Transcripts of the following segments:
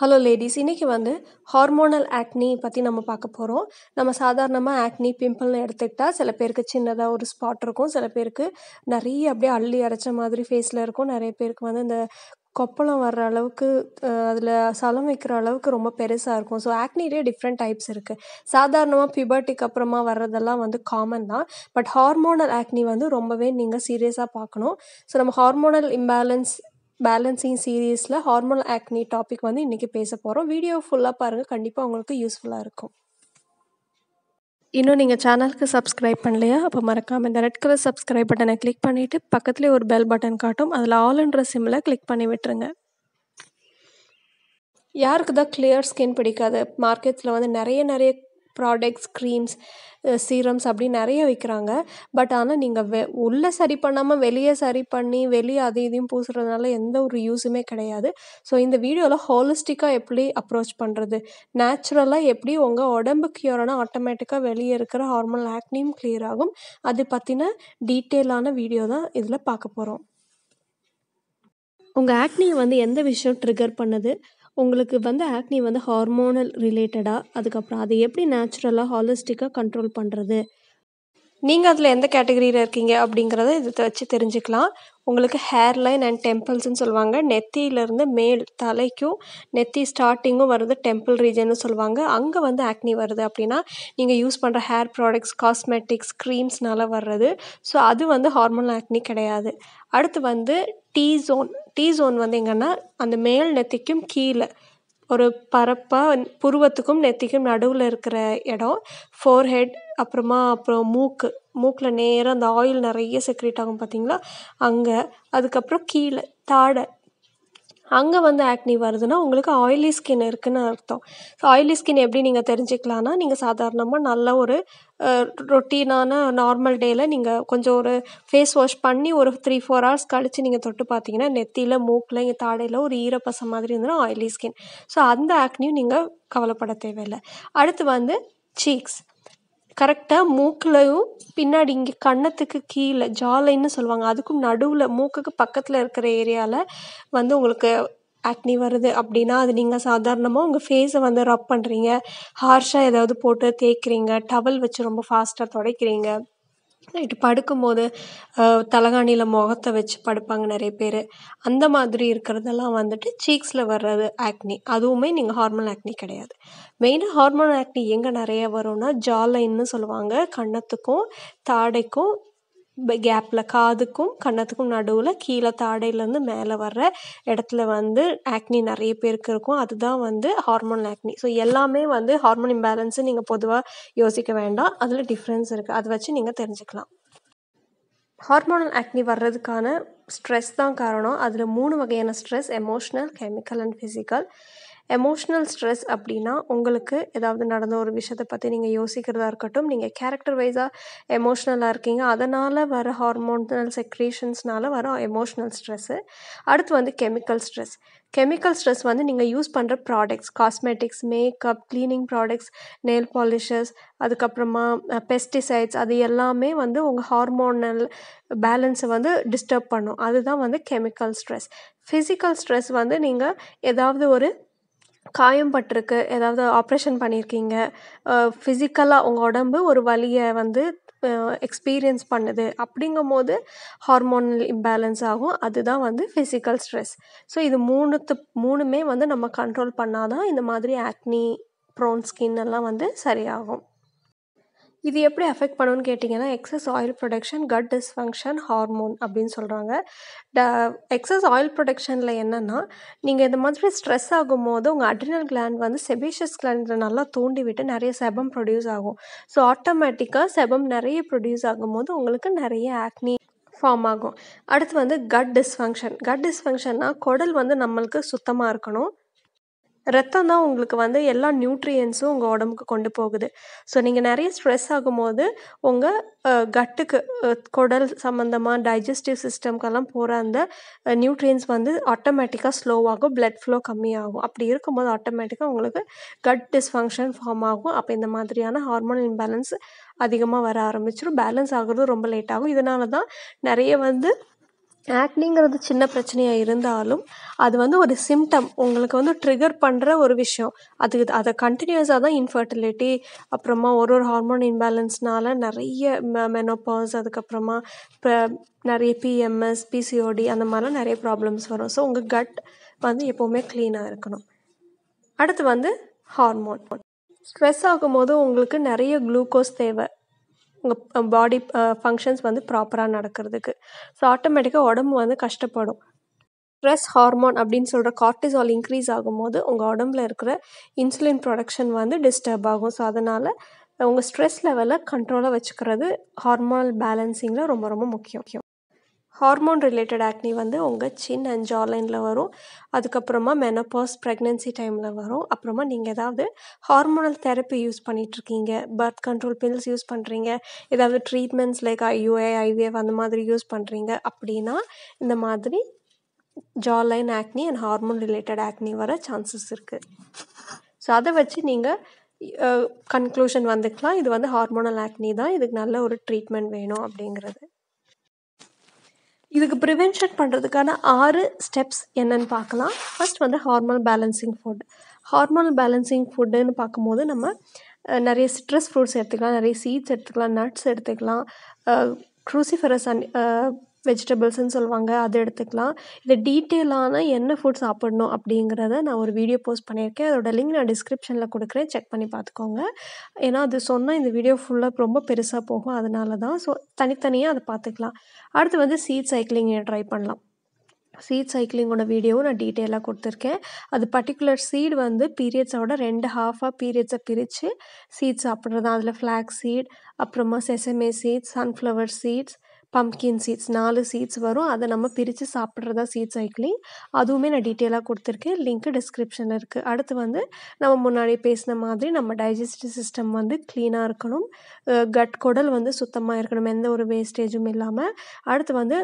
hello ladies இன்றைக்கி வந்து hormonal ஆக்னி பற்றி நம்ம பார்க்க போகிறோம் நம்ம சாதாரணமாக ஆக்னி பிம்பிள்னு எடுத்துக்கிட்டால் சில பேருக்கு சின்னதாக ஒரு ஸ்பாட் இருக்கும் சில பேருக்கு நிறைய அப்படியே அள்ளி அரைச்ச மாதிரி ஃபேஸில் இருக்கும் நிறைய பேருக்கு வந்து இந்த கொப்பளம் வர்ற அளவுக்கு அதில் சலம் வைக்கிற அளவுக்கு ரொம்ப பெருசாக இருக்கும் ஸோ ஆக்னிலே டிஃப்ரெண்ட் டைப்ஸ் இருக்குது சாதாரணமாக பியூபர்ட்டிக்கு அப்புறமா வர்றதெல்லாம் வந்து காமன் தான் பட் ஹார்மோனல் ஆக்னி வந்து ரொம்பவே நீங்கள் சீரியஸாக பார்க்கணும் ஸோ நம்ம ஹார்மோனல் இம்பேலன்ஸ் பேலன்சிங் சீரீஸில் ஹார்மோன் ஆக்னி டாபிக் வந்து இன்றைக்கி பேச போகிறோம் வீடியோ ஃபுல்லாக பாருங்கள் கண்டிப்பாக உங்களுக்கு யூஸ்ஃபுல்லாக இருக்கும் இன்னும் நீங்கள் சேனலுக்கு சப்ஸ்கிரைப் பண்ணலையா அப்போ மறக்காமல் இந்த ரெட் கலர் சப்ஸ்கிரைப் பட்டனை கிளிக் பண்ணிவிட்டு பக்கத்துலேயே ஒரு பெல் பட்டன் காட்டும் அதில் ஆல்ன்ற சிம்மில் கிளிக் பண்ணி விட்டுருங்க யாருக்கு தான் கிளியர் ஸ்கின் பிடிக்காது மார்க்கெட்டில் வந்து நிறைய நிறைய ப்ராடக்ட்ஸ் க்ரீம்ஸ் சீரம்ஸ் அப்படின்னு நிறைய விற்கிறாங்க பட் ஆனால் நீங்கள் வெ உள்ளே சரி பண்ணாமல் வெளியே சரி பண்ணி வெளியே அது இதையும் பூசுறதுனால எந்த ஒரு யூஸுமே கிடையாது ஸோ இந்த வீடியோவில் ஹோலிஸ்டிக்காக எப்படி அப்ரோச் பண்ணுறது நேச்சுரலாக எப்படி உங்கள் உடம்பு கியூரானா ஆட்டோமேட்டிக்காக வெளியே இருக்கிற ஹார்மோன் ஆக்னியும் கிளியர் ஆகும் அது பற்றின டீட்டெயிலான வீடியோ தான் இதில் பார்க்க போகிறோம் உங்கள் ஆக்னியை வந்து எந்த விஷயம் ட்ரிகர் பண்ணுது உங்களுக்கு வந்து ஆக்னி வந்து ஹார்மோனல் ரிலேட்டடாக அதுக்கப்புறம் அதை எப்படி நேச்சுரலாக ஹாலிஸ்டிக்காக கண்ட்ரோல் பண்ணுறது நீங்கள் அதில் எந்த கேட்டகரியில் இருக்கீங்க அப்படிங்கிறத இதை வச்சு தெரிஞ்சுக்கலாம் உங்களுக்கு ஹேர் லைன் அண்ட் டெம்பிள்ஸ்னு சொல்லுவாங்க நெத்தியிலேருந்து மேல் தலைக்கும் நெத்தி ஸ்டார்டிங்கும் வருது டெம்பிள் ரீஜன்னு சொல்லுவாங்க அங்கே வந்து ஆக்னி வருது அப்படின்னா நீங்கள் யூஸ் பண்ணுற ஹேர் ப்ராடக்ட்ஸ் காஸ்மெட்டிக்ஸ் க்ரீம்ஸ்னால வர்றது ஸோ அது வந்து ஹார்மோன் ஆக்னி கிடையாது அடுத்து வந்து டீ ஜோன் டி ஸோன் வந்து எங்கேன்னா அந்த மேல் நெற்றிக்கும் கீழே ஒரு பரப்பாக புருவத்துக்கும் நெற்றிக்கும் நடுவில் இருக்கிற இடம் ஃபோர்ஹெட் அப்புறமா அப்புறம் மூக்கு மூக்கில் நேராக அந்த ஆயில் நிறைய செக்ரேட் ஆகும் பார்த்தீங்களா அங்கே அதுக்கப்புறம் கீழே தாடை அங்கே வந்து ஆக்னி வருதுன்னா உங்களுக்கு ஆயிலி ஸ்கின் இருக்குதுன்னு அர்த்தம் ஸோ ஆயிலி ஸ்கின் எப்படி நீங்கள் தெரிஞ்சுக்கலான்னா நீங்கள் சாதாரணமாக நல்ல ஒரு ரொட்டீனான நார்மல் டேயில் நீங்கள் கொஞ்சம் ஒரு ஃபேஸ் வாஷ் பண்ணி ஒரு த்ரீ ஃபோர் ஹவர்ஸ் கழித்து நீங்கள் தொட்டு பார்த்தீங்கன்னா நெத்தியில் மூக்கில் இங்கே தாடையில் ஒரு ஈரப்பசம் மாதிரி இருந்ததுன்னா ஆயிலி ஸ்கின் ஸோ அந்த ஆக்னியும் நீங்கள் கவலைப்பட தேவையில்லை அடுத்து வந்து சீக்ஸ் கரெக்டாக மூக்கிலையும் பின்னாடி இங்கே கன்னத்துக்கு கீழே ஜாலைன்னு சொல்லுவாங்க அதுக்கும் நடுவில் மூக்குக்கு பக்கத்தில் இருக்கிற ஏரியாவில் வந்து உங்களுக்கு அக்னி வருது அப்படின்னா அது நீங்கள் சாதாரணமாக உங்கள் ஃபேஸை வந்து ரப் பண்ணுறீங்க ஹார்ஷாக ஏதாவது போட்டு தேய்க்கிறீங்க டவல் வச்சு ரொம்ப ஃபாஸ்ட்டாக துடைக்கிறீங்க நைட்டு படுக்கும்போது தலைகாணியில் முகத்தை வச்சு படுப்பாங்க நிறைய பேர் அந்த மாதிரி இருக்கிறதெல்லாம் வந்துட்டு சீக்ஸில் வர்றது ஆக்னி அதுவுமே நீங்கள் ஹார்மோன் ஆக்னி கிடையாது மெயினாக ஹார்மோன் ஆக்னி எங்கே நிறைய வரும்னா ஜாலைன்னு சொல்லுவாங்க கன்னத்துக்கும் தாடைக்கும் கேப்பில் காதுக்கும் கன்னத்துக்கும் நடுவில் கீழே தாடையிலேருந்து மேலே வர்ற இடத்துல வந்து ஆக்னி நிறைய பேருக்கு இருக்கும் அதுதான் வந்து ஹார்மோன் ஆக்னி ஸோ எல்லாமே வந்து ஹார்மோன் இம்பேலன்ஸு நீங்கள் பொதுவாக யோசிக்க வேண்டாம் அதில் டிஃப்ரென்ஸ் இருக்குது அதை வச்சு நீங்கள் தெரிஞ்சுக்கலாம் ஹார்மோனல் ஆக்னி வர்றதுக்கான ஸ்ட்ரெஸ் தான் காரணம் அதில் மூணு வகையான stress emotional chemical and physical emotional stress அப்படின்னா உங்களுக்கு ஏதாவது நடந்த ஒரு விஷயத்த பற்றி நீங்கள் யோசிக்கிறதா இருக்கட்டும் நீங்கள் கேரக்டர் வைஸாக எமோஷ்னலாக இருக்கீங்க அதனால் வர ஹார்மோனல் செக்ரேஷன்ஸ்னால வர எமோஷ்னல் ஸ்ட்ரெஸ்ஸு அடுத்து வந்து கெமிக்கல் ஸ்ட்ரெஸ் கெமிக்கல் ஸ்ட்ரெஸ் வந்து நீங்கள் யூஸ் பண்ணுற products cosmetics makeup cleaning products nail polishes அதுக்கப்புறமா பெஸ்டிசைட்ஸ் அது எல்லாமே வந்து உங்கள் ஹார்மோனல் பேலன்ஸை வந்து டிஸ்டர்ப் பண்ணும் அதுதான் வந்து கெமிக்கல் ஸ்ட்ரெஸ் ஃபிசிக்கல் ஸ்ட்ரெஸ் வந்து நீங்கள் ஏதாவது ஒரு காயம் பட்டிருக்கு ஏதாவது ஆப்ரேஷன் பண்ணியிருக்கீங்க ஃபிசிக்கலாக உங்கள் உடம்பு ஒரு வழியை வந்து எக்ஸ்பீரியன்ஸ் பண்ணுது அப்படிங்கும் போது ஹார்மோனல் இம்பேலன்ஸ் ஆகும் அதுதான் வந்து ஃபிசிக்கல் ஸ்ட்ரெஸ் ஸோ இது மூணுத்து மூணுமே வந்து நம்ம கண்ட்ரோல் பண்ணால் தான் இந்த மாதிரி ஆக்னி ப்ரோன் ஸ்கின் எல்லாம் வந்து சரியாகும் இது எப்படி அஃபெக்ட் பண்ணுன்னு கேட்டிங்கன்னா excess oil production gut dysfunction hormone அப்படின்னு சொல்கிறாங்க ட எக்ஸஸ் ஆயில் ப்ரொடக்ஷனில் என்னென்னா நீங்கள் இந்த மாதிரி ஸ்ட்ரெஸ் ஆகும்போது உங்கள் அட்ரினல் கிளாண்ட் வந்து செபேஷியஸ் கிளாண்டில் நல்லா தூண்டி விட்டு நிறைய செபம் ப்ரொடியூஸ் ஆகும் ஸோ ஆட்டோமேட்டிக்காக செபம் நிறைய ப்ரொடியூஸ் ஆகும்போது உங்களுக்கு நிறைய ஆக்னி ஃபார்ம் ஆகும் அடுத்து வந்து கட் டிஸ்ஃபங்க்ஷன் கட் டிஸ்ஃபங்க்ஷன்னா குடல் வந்து நம்மளுக்கு சுத்தமாக இருக்கணும் ரத்தம் தான் உங்களுக்கு வந்து எல்லா நியூட்ரியன்ஸும் உங்கள் உடம்புக்கு கொண்டு போகுது ஸோ நீங்கள் நிறைய ஸ்ட்ரெஸ் ஆகும்போது உங்கள் கட்டுக்கு குடல் சம்மந்தமாக டைஜஸ்டிவ் சிஸ்டம்க்கெல்லாம் போகிற அந்த நியூட்ரியன்ஸ் வந்து ஆட்டோமேட்டிக்காக ஸ்லோவாகும் பிளட் ஃப்ளோ கம்மியாகும் அப்படி இருக்கும்போது ஆட்டோமேட்டிக்காக உங்களுக்கு கட் டிஸ்ஃபங்க்ஷன் ஃபார்ம் ஆகும் அப்போ இந்த மாதிரியான ஹார்மோன் இம்பேலன்ஸ் அதிகமாக வர ஆரம்பிச்சிடும் பேலன்ஸ் ஆகிறது ரொம்ப லேட் ஆகும் இதனால தான் நிறைய வந்து ஆக்னிங்கிறது சின்ன பிரச்சனையாக இருந்தாலும் அது வந்து ஒரு சிம்டம் உங்களுக்கு வந்து ட்ரிகர் பண்ணுற ஒரு விஷயம் அது அதை கண்டினியூஸாக தான் இன்ஃபர்டிலிட்டி அப்புறமா ஒரு ஒரு ஹார்மோன் இன்பேலன்ஸ்னால நிறைய மெனோபாஸ் அதுக்கப்புறமா இப்போ நிறைய பிஎம்எஸ் பிசிஓடி அந்த மாதிரிலாம் நிறைய ப்ராப்ளம்ஸ் வரும் ஸோ உங்கள் கட் வந்து எப்போவுமே க்ளீனாக இருக்கணும் அடுத்து வந்து ஹார்மோன் ஸ்ட்ரெஸ் ஆகும்போது உங்களுக்கு நிறைய குளுக்கோஸ் தேவை உங்கள் பாடி ஃபங்க்ஷன்ஸ் வந்து ப்ராப்பராக நடக்கிறதுக்கு ஸோ ஆட்டோமேட்டிக்காக உடம்பு வந்து கஷ்டப்படும் ஸ்ட்ரெஸ் ஹார்மோன் அப்படின்னு சொல்கிற கார்டிசால் இன்க்ரீஸ் ஆகும்போது உங்கள் உடம்புல இருக்கிற இன்சுலின் ப்ரொடக்ஷன் வந்து டிஸ்டர்ப் ஆகும் ஸோ அதனால் உங்கள் ஸ்ட்ரெஸ் லெவலை கண்ட்ரோலாக வச்சுக்கிறது ஹார்மோனல் பேலன்சிங்கில் ரொம்ப ரொம்ப முக்கியம் ஹார்மோன் ரிலேட்டட் ஆக்னி வந்து உங்கள் சின் அண்ட் ஜாலைனில் வரும் அதுக்கப்புறமா மெனப்பாஸ் ப்ரெக்னென்சி டைமில் வரும் அப்புறமா நீங்கள் ஏதாவது ஹார்மோனல் தெரப்பி யூஸ் பண்ணிகிட்ருக்கீங்க பர்த் கண்ட்ரோல் பில்ஸ் யூஸ் பண்ணுறீங்க ஏதாவது ட்ரீட்மெண்ட்ஸ் லைக் ஐயூஏ ஐவிஎஃப் அந்த மாதிரி யூஸ் பண்ணுறீங்க அப்படின்னா இந்த மாதிரி jawline acne and hormone related acne வர சான்சஸ் இருக்குது ஸோ அதை வச்சு நீங்கள் கன்க்ளூஷன் வந்துக்கலாம் இது வந்து ஹார்மோனல் ஆக்னி தான் இதுக்கு நல்ல ஒரு ட்ரீட்மெண்ட் வேணும் அப்படிங்கிறது இதுக்கு ப்ரிவென்ஷன் பண்ணுறதுக்கான ஆறு ஸ்டெப்ஸ் என்னென்னு பார்க்கலாம் ஃபஸ்ட் வந்து hormone balancing food hormone balancing ஃபுட்டுன்னு பார்க்கும்போது நம்ம நிறைய சிட்ரஸ் ஃப்ரூட்ஸ் எடுத்துக்கலாம் நிறைய சீட்ஸ் எடுத்துக்கலாம் நட்ஸ் எடுத்துக்கலாம் க்ரூசிஃபரஸ் அன் வெஜிடபிள்ஸ்னு சொல்லுவாங்க அதை எடுத்துக்கலாம் இல்லை டீட்டெயிலான என்ன ஃபுட் சாப்பிடணும் அப்படிங்கிறத நான் ஒரு வீடியோ போஸ்ட் பண்ணியிருக்கேன் அதோடய லிங்க் நான் டிஸ்கிரிப்ஷனில் கொடுக்குறேன் செக் பண்ணி பார்த்துக்கோங்க ஏன்னா அது சொன்னால் இந்த வீடியோ ஃபுல்லாக ரொம்ப பெருசாக போகும் அதனால தான் ஸோ தனித்தனியாக அதை பார்த்துக்கலாம் அடுத்து வந்து சீட் சைக்கிளிங் ட்ரை பண்ணலாம் சீட் சைக்கிளிங்கோட வீடியோவும் நான் டீட்டெயிலாக கொடுத்துருக்கேன் அது பர்டிகுலர் சீட் வந்து பீரியட்ஸோட ரெண்டு ஹாஃபாக பீரியட்ஸை பிரித்து சீட் சாப்பிட்றது தான் அதில் ஃப்ளாக் சீட் அப்புறமா sesame seeds sunflower seeds pumpkin seeds நாலு சீட்ஸ் வரும் அதை நம்ம பிரித்து சாப்பிட்றதா சீட் சைக்கிளிங் அதுவுமே நான் டீட்டெயிலாக கொடுத்துருக்கேன் லிங்க்கு டிஸ்கிரிப்ஷனில் இருக்குது அடுத்து வந்து நம்ம முன்னாடி பேசின மாதிரி நம்ம டைஜஸ்டிவ் சிஸ்டம் வந்து க்ளீனாக இருக்கணும் கட் குடல் வந்து சுத்தமாக இருக்கணும் எந்த ஒரு வேஸ்டேஜும் இல்லாமல் அடுத்து வந்து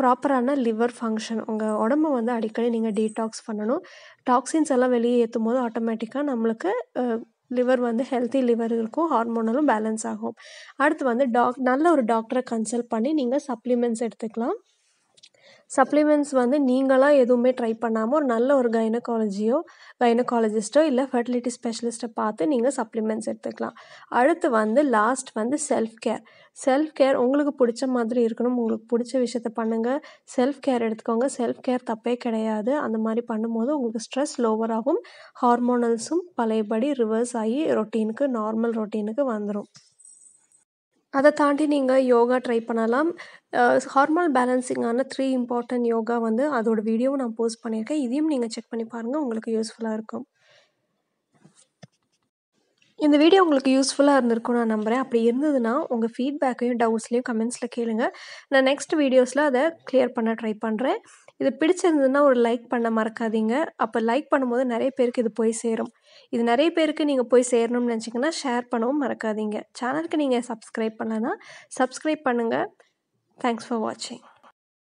ப்ராப்பரான லிவர் ஃபங்க்ஷன் உங்கள் உடம்பு வந்து அடிக்கடி நீங்கள் டீடாக்ஸ் பண்ணணும் டாக்ஸின்ஸ் எல்லாம் வெளியே ஏற்றும் போது ஆட்டோமேட்டிக்காக நம்மளுக்கு லிவர் வந்து ஹெல்த்தி லிவர் இருக்கும் ஹார்மோனலும் பேலன்ஸ் ஆகும் அடுத்து வந்து டாக் நல்ல ஒரு டாக்டரை கன்சல்ட் பண்ணி நீங்கள் சப்ளிமெண்ட்ஸ் எடுத்துக்கலாம் சப்ளிமெண்ட்ஸ் வந்து நீங்களாக எதுவுமே ட்ரை பண்ணாமல் ஒரு நல்ல ஒரு கைனகாலஜியோ கைனகாலஜிஸ்ட்டோ இல்லை ஃபர்டிலிட்டி ஸ்பெஷலிஸ்ட்டை பார்த்து நீங்கள் சப்ளிமெண்ட்ஸ் எடுத்துக்கலாம் அடுத்து வந்து லாஸ்ட் வந்து செல்ஃப் கேர் செல்ஃப் கேர் உங்களுக்கு பிடிச்ச மாதிரி இருக்கணும் உங்களுக்கு பிடிச்ச விஷயத்த பண்ணுங்கள் செல்ஃப் கேர் எடுத்துக்கோங்க செல்ஃப் கேர் தப்பே கிடையாது அந்த மாதிரி பண்ணும்போது உங்களுக்கு ஸ்ட்ரெஸ் லோவராகவும் ஹார்மோனல்ஸும் பழையபடி ரிவர்ஸ் ஆகி ரொட்டீனுக்கு நார்மல் ரொட்டீனுக்கு வந்துடும் அதை தாண்டி நீங்கள் யோகா ட்ரை பண்ணலாம் ஹார்மல் பேலன்ஸிங்கான த்ரீ இம்பார்ட்டன்ட் யோகா வந்து அதோடய வீடியோவும் நான் போஸ்ட் பண்ணியிருக்கேன் இதையும் நீங்கள் செக் பண்ணி பாருங்கள் உங்களுக்கு யூஸ்ஃபுல்லாக இருக்கும் இந்த வீடியோ உங்களுக்கு யூஸ்ஃபுல்லாக இருந்திருக்கும் நான் நம்புகிறேன் அப்படி இருந்ததுன்னா உங்கள் ஃபீட்பேக்கையும் டவுட்ஸ்லையும் கமெண்ட்ஸில் கேளுங்கள் நான் நெக்ஸ்ட் வீடியோஸில் அதை கிளியர் பண்ண ட்ரை பண்ணுறேன் இது பிடிச்சிருந்ததுன்னா ஒரு லைக் பண்ண மறக்காதீங்க அப்போ லைக் பண்ணும்போது நிறைய பேருக்கு இது போய் சேரும் இது நிறைய பேருக்கு நீங்கள் போய் சேரணும்னு நினச்சிங்கன்னா ஷேர் பண்ணவும் மறக்காதீங்க சேனலுக்கு நீங்கள் சப்ஸ்கிரைப் பண்ணலன்னா சப்ஸ்கிரைப் பண்ணுங்கள் தேங்க்ஸ் ஃபார் வாட்சிங்